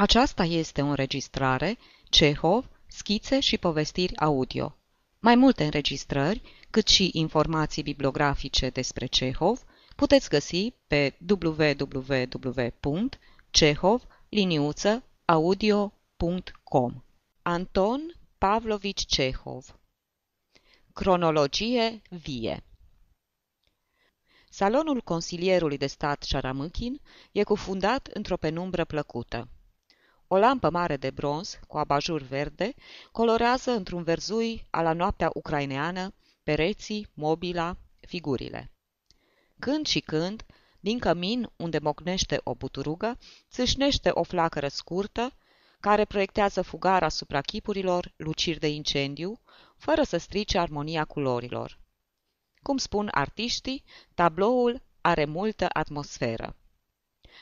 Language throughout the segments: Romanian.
Aceasta este o înregistrare Cehov, schițe și povestiri audio. Mai multe înregistrări, cât și informații bibliografice despre Cehov, puteți găsi pe www.cehov-audio.com Anton Pavlovich Cehov Cronologie vie Salonul consilierului de stat Șaramâchin e cufundat într-o penumbră plăcută. O lampă mare de bronz, cu abajur verde, colorează într-un verzui a la noaptea ucraineană pereții, mobila, figurile. Când și când, din cămin unde mocnește o buturugă, țâșnește o flacără scurtă, care proiectează fugar asupra chipurilor luciri de incendiu, fără să strice armonia culorilor. Cum spun artiștii, tabloul are multă atmosferă.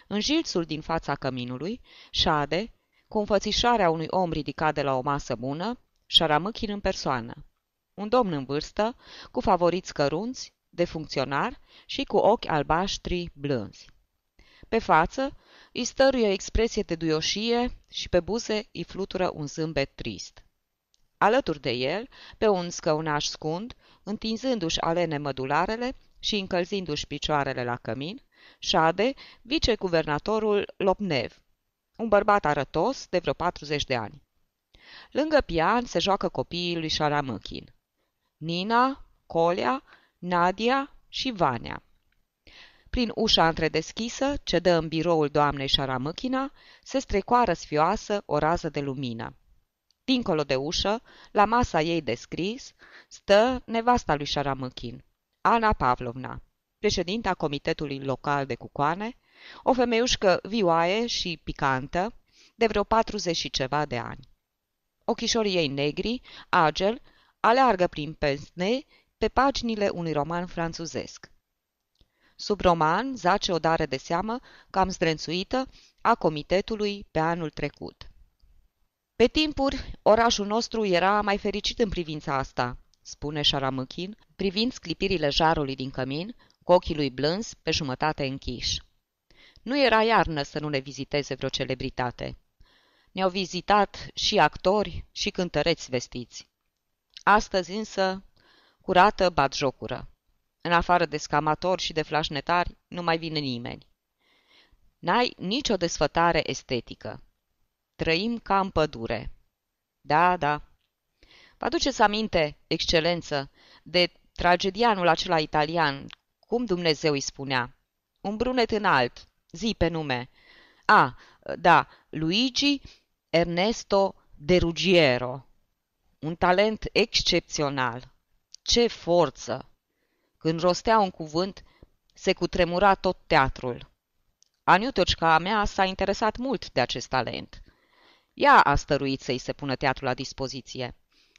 În jilțul din fața căminului șade, cu înfățișarea unui om ridicat de la o masă bună, Șaramâchin în persoană. Un domn în vârstă, cu favoriți cărunți, de funcționar și cu ochi albaștri blânzi. Pe față îi stăruie o expresie de duioșie și pe buze îi flutură un zâmbet trist. Alături de el, pe un scăunaș scund, întinzându-și alene mădularele și încălzindu-și picioarele la cămin, șade viceguvernatorul Lopnev, un bărbat arătos de vreo 40 de ani. Lângă pian se joacă copiii lui Șaramâchin. Nina, Colea, Nadia și Vania. Prin ușa întredeschisă, ce dă în biroul doamnei Șaramâchina, se strecoară sfioasă o rază de lumină. Dincolo de ușă, la masa ei de scris, stă nevasta lui Șaramâchin, Ana Pavlovna, președinta Comitetului Local de Cucoane, o femeiușcă vioaie și picantă, de vreo patruzeci și ceva de ani. Ochișorii ei negri, agel, aleargă prin pensne pe paginile unui roman franțuzesc. Sub roman zace o dare de seamă cam zdrențuită a comitetului pe anul trecut. Pe timpuri, orașul nostru era mai fericit în privința asta, spune Șaramâchin, privind sclipirile jarului din cămin, cu ochii lui blâns pe jumătate închiși. Nu era iarnă să nu ne viziteze vreo celebritate. Ne-au vizitat și actori și cântăreți vestiți. Astăzi însă, curată jocură. În afară de scamatori și de flașnetari, nu mai vine nimeni. N-ai nicio desfătare estetică. Trăim ca în pădure. Da, da. Vă aduceți aminte, excelență, de tragedianul acela italian, cum Dumnezeu îi spunea, un brunet înalt, Zi pe nume. A, da, Luigi Ernesto De Ruggiero. Un talent excepțional. Ce forță! Când rostea un cuvânt, se cutremura tot teatrul. Aniutoșca mea s-a interesat mult de acest talent. Ea a stăruit să-i se pună teatrul la dispoziție.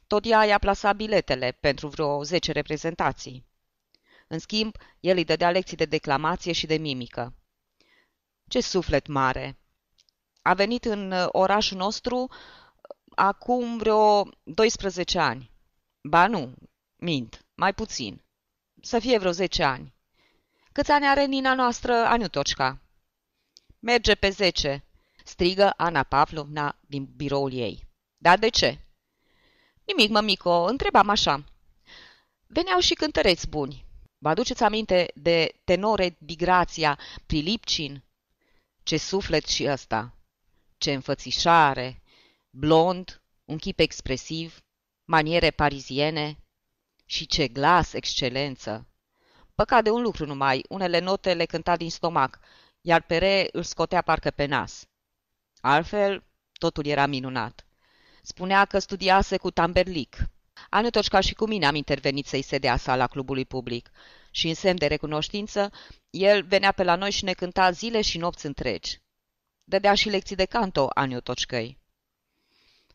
Tot ea i-a plasat biletele pentru vreo zece reprezentații. În schimb, el îi dădea lecții de declamație și de mimică. Ce suflet mare! A venit în uh, orașul nostru uh, acum vreo 12 ani. Ba nu, mint, mai puțin. Să fie vreo 10 ani. Câți ani are nina noastră, Aniutoșca? Merge pe 10, strigă Ana Pavlovna din biroul ei. Dar de ce? Nimic, mămico, întrebam așa. Veneau și cântăreți buni. Vă aduceți aminte de tenore Digrația, Prilipcin, ce suflet și ăsta! Ce înfățișare! Blond, un chip expresiv, maniere pariziene și ce glas, excelență! Păcat de un lucru numai, unele note le cânta din stomac, iar Pere îl scotea parcă pe nas. Altfel, totul era minunat. Spunea că studiase cu Tamberlic, Anătoși ca și cu mine am intervenit să-i se dea sala clubului public. Și în semn de recunoștință, el venea pe la noi și ne cânta zile și nopți întregi. Dădea și lecții de canto Aniu Tocșcăi.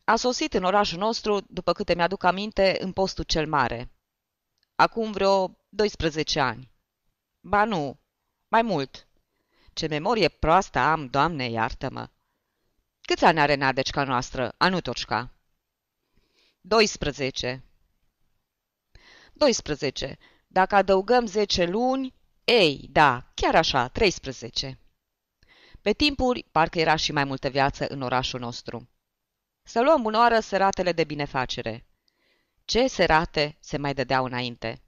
A sosit în orașul nostru, după câte mi-aduc aminte, în postul cel mare. Acum vreo 12 ani. Ba nu, mai mult. Ce memorie proastă am, Doamne, iartă-mă! Câți ani are Nadecica noastră, Anutoșca? 12. 12. Dacă adăugăm 10 luni, ei, da, chiar așa, 13. Pe timpuri, parcă era și mai multă viață în orașul nostru. Să luăm în oară seratele de binefacere. Ce serate se mai dădeau înainte?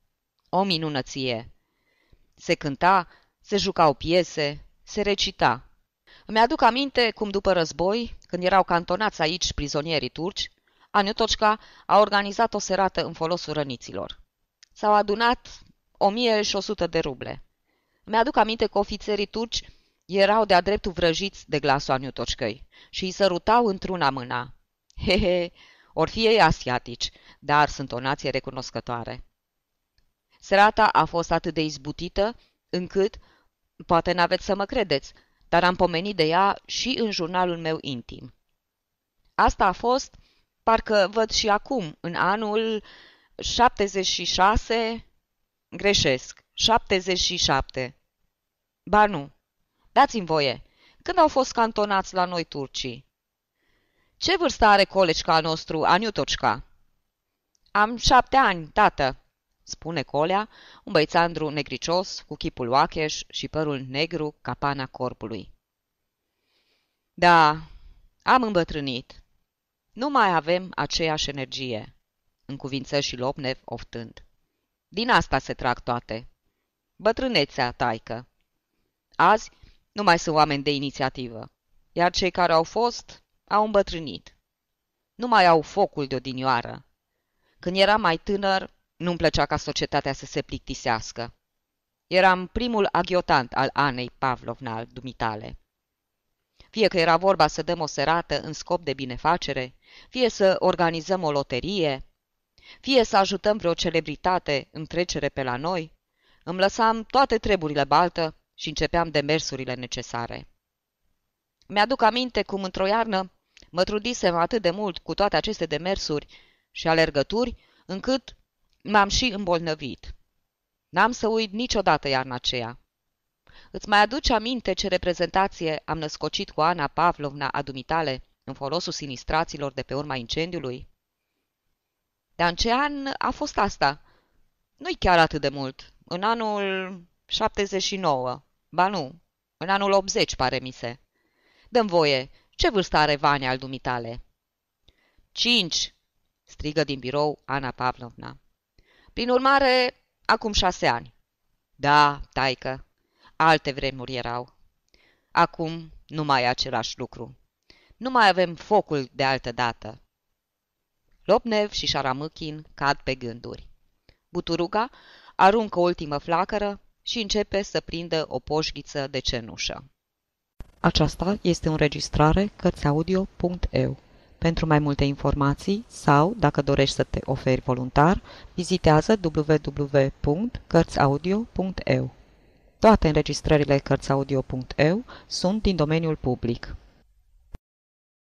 O minunăție! Se cânta, se jucau piese, se recita. Îmi aduc aminte cum după război, când erau cantonați aici prizonierii turci, Aniutoșca a organizat o serată în folosul răniților. S-au adunat 1100 de ruble. Mi-aduc aminte că ofițerii turci erau de-a dreptul vrăjiți de glasul Aniutoșcăi și îi sărutau într-una mâna. Hehe, or fi ei asiatici, dar sunt o nație recunoscătoare. Serata a fost atât de izbutită încât, poate n-aveți să mă credeți, dar am pomenit de ea și în jurnalul meu intim. Asta a fost Parcă văd și acum, în anul 76, greșesc, 77. Ba nu, dați-mi voie, când au fost cantonați la noi turcii? Ce vârstă are coleșca nostru, Aniutocca? Am șapte ani, tată, spune Colea, un băițandru negricios, cu chipul oacheș și părul negru ca pana corpului. Da, am îmbătrânit, nu mai avem aceeași energie, încuvință și Lopnev oftând. Din asta se trag toate. Bătrânețea, taică. Azi nu mai sunt oameni de inițiativă, iar cei care au fost au îmbătrânit. Nu mai au focul de odinioară. Când eram mai tânăr, nu-mi plăcea ca societatea să se plictisească. Eram primul aghiotant al Anei Pavlovna al dumitale fie că era vorba să dăm o serată în scop de binefacere, fie să organizăm o loterie, fie să ajutăm vreo celebritate în trecere pe la noi, îmi lăsam toate treburile baltă și începeam demersurile necesare. Mi-aduc aminte cum într-o iarnă mă trudisem atât de mult cu toate aceste demersuri și alergături, încât m-am și îmbolnăvit. N-am să uit niciodată iarna aceea. Îți mai aduci aminte ce reprezentație am născocit cu Ana Pavlovna a dumitale în folosul sinistraților de pe urma incendiului? Dar în ce an a fost asta? Nu-i chiar atât de mult. În anul 79. Ba nu, în anul 80, pare mi se. Dăm voie, ce vârstă are Vania al dumitale? Cinci, strigă din birou Ana Pavlovna. Prin urmare, acum șase ani. Da, taică, Alte vremuri erau. Acum nu mai e același lucru. Nu mai avem focul de altă dată. Lopnev și Șaramâchin cad pe gânduri. Buturuga aruncă ultimă flacără și începe să prindă o poșghiță de cenușă. Aceasta este o înregistrare Cărțiaudio.eu. Pentru mai multe informații sau, dacă dorești să te oferi voluntar, vizitează www.cărțiaudio.eu. Toate înregistrările Cărțiaudio.eu sunt din domeniul public.